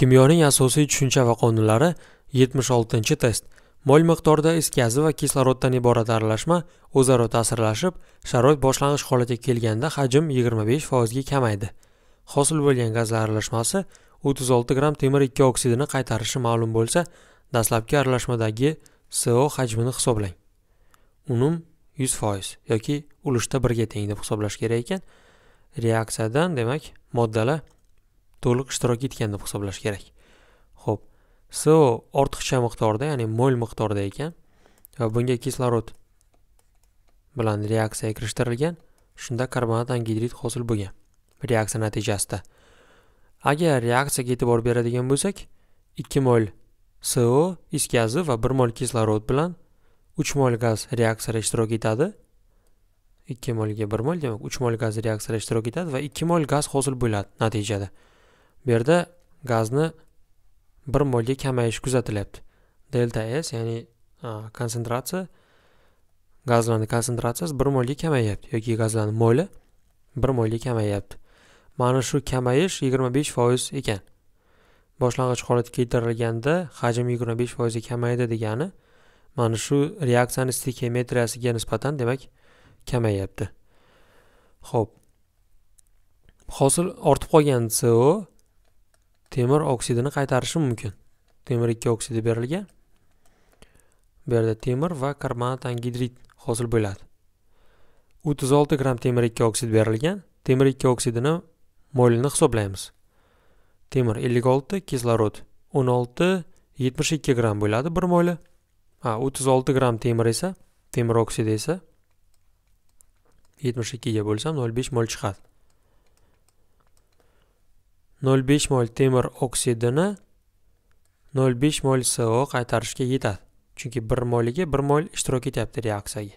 kimyoning asosiy tushuncha va qonunlari 76 test mol miqdorda is gazi va kisloroddan iborat aralashma o'zaro ta'sirlashib sharoit boshlang'ich holatga kelganda hajm 25 ga kamaydi hosil bo'lgan gazlar aralashmasi 36 gram temir 2 oksidini qaytarishi ma'lum bo'lsa dastlabki aralashmadagi so hajmini hisoblang unum 100 yoki ulushda 1 ga teng deb hisoblash kerak ekan reaksiyadan demak moddalar to'liq ishtirok etgan deb hisoblash kerak ho'p so ortiqcha miqdorda ya'ni mo'l miqdorda ekan va bunga kislorod bilan reaksiyaga kirishtirilgan shunda karbonat angidrid hosil bo'lgan reaksiya natijasida agar reaksiyaga e'tibor beradigan bo'lsak ikki mol so is gazi va bir mol kislorod bilan uch mol gaz reaksiyada ishtirok etadi ikki molga bir mol demak uch mol gaz reaksiyada ishtirok etadi va ikki mol gaz hosil bo'ladi natijada bu yerda gazni bir molga kamayishi kuzatilyapti delta s ya'ni konsentratsiya gazlarni konsentratsiyasi bir molga kamayyapti yoki gazlarni moli bir molga kamayyapti mana shu kamayish yigirma besh foiz ekan boshlang'ich holatga keltirilganda hajm yigirma besh foizga kamaydi degani mana shu reaksiyani stixiometriyasiga nisbatan demak kamayyapti ho'p hosil ortib qolgan co temir oksidini qaytarishi mumkin temir ikki oksidi berilgan bu yerda temir va karbonat angidrid hosil bo'ladi o'ttiz olti gramm temir ikki oksid berilgan temir ikki oksidini molini hisoblaymiz temir ellik olti kislorod o'n olti yetmish ikki gramm bo'ladi bir mo'li ha o'ttiz olti gramm temir esa temir oksidi esa yetmish ikkiga bo'lsam nol besh mol chiqadi 0,5 mol temir oksidini 0,5 mol so qaytarishga yetadi chunki 1 moliga 1 mol ishtirok etyapti reaksiyaga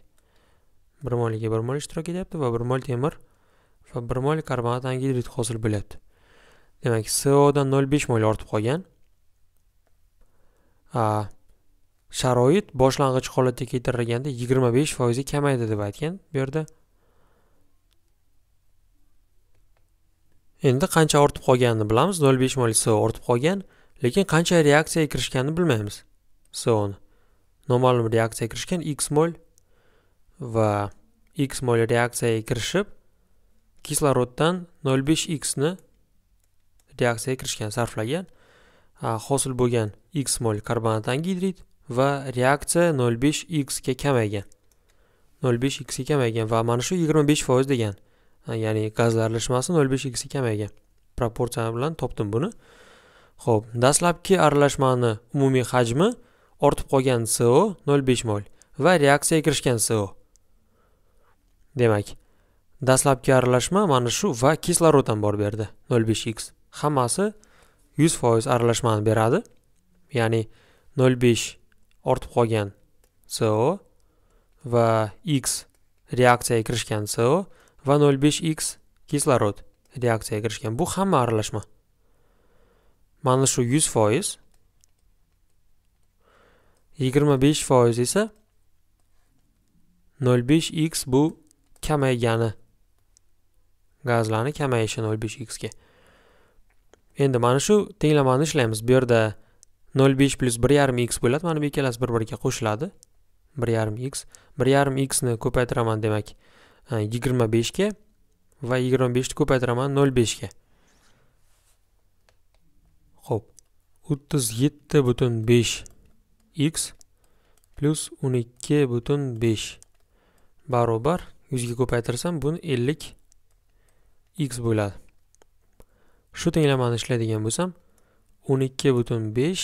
1 moliga 1 mol ishtirok etyapti va 1 mol temir va 1 mol karbonat angidrid hosil bo'lyapti demak so dan 0,5 mol ortib qolgan A sharoit boshlang'ich holatga keltirilganda 25 kamaydi deb aytgan bu yerda endi qancha ortib qolganini bilamiz 0.5 mol so ortib qolgan lekin qancha reaksiyaga kirishganini bilmaymiz soni noma'lum reaksiyaga kirishgan x mol va x mol reaksiyaga kirishib kisloroddan 0.5 x ni reaksiyaga kirishgan sarflagan hosil bo'lgan x mol karbonat angidrid va reaksiya 0.5 x ga kamaygan 0.5 x ga kamaygan va mana shu 25% degan ya'ni gazlar nol besh x kamaygan proporsiya bilan topdim buni ho'p dastlabki aralashmani umumiy hajmi ortib qolgan co nol besh mol va reaksiyaga kirishgan co demak dastlabki aralashma mana shu va kislorod ham borib berdi nol besh x hammasi yuz foiz aralashmani beradi ya'ni nol besh ortib qolgan co va x reaksiyaga kirishgan co va 0,5x kislorod reaksiyaga kirishgan bu hamma aralashma mana shu 100 foiz 25 foiz esa 0,5x bu kamaygani gazlarni kamayishi 0,5x ga endi mana shu tenglamani ishlaymiz bu yerda 0,5 1,5 x bo'ladi mana bu ikkalasi bir biriga qo'shiladi 1,5 x 1,5 xni ko'paytiraman demak yigirma beshga va yigirma beshni ko'paytiraman nol beshga ho'p o'ttiz yetti butun besh x plyus o'n ikki butun besh barobar yuzga ko'paytirsam buni ellik x bo'ladi shu tenglamani ishlaydigan bo'lsam o'n ikki butun besh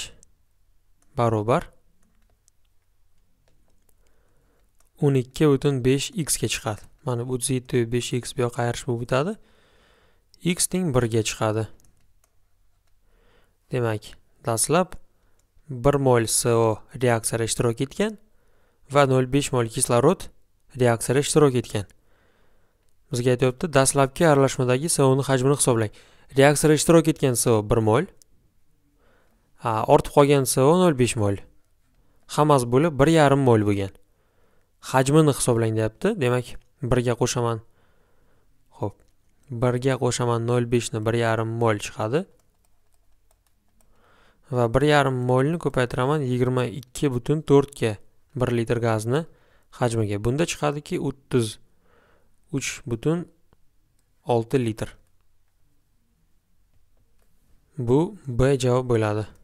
barobar o'n ikki butun besh xga chiqadi mana bu z 5x bu yoqqa ayirishib o'tadi x teng 1 ga chiqadi demak dastlab 1 mol so reaksiyada ishtirok etgan va 0,5 mol kislorod reaksiyada ishtirok etgan bizga aytyapti dastlabki aralashmadagi so ning hajmini hisoblang reaksiyada ishtirok etgan so 1 mol ortib qolgan so 0,5 mol hammasi bo'lib 1,5 mol bo'lgan hajmini hisoblang deyapti demak birga qo'shaman ho'p birga qo'shaman nol beshni bir yarim mol chiqadi va bir yarim molni ko'paytiraman yigirma ikki butun to'rtga bir litr gazni hajmiga bunda chiqadiki o'ttiz uch butun olti litr bu b javob bo'ladi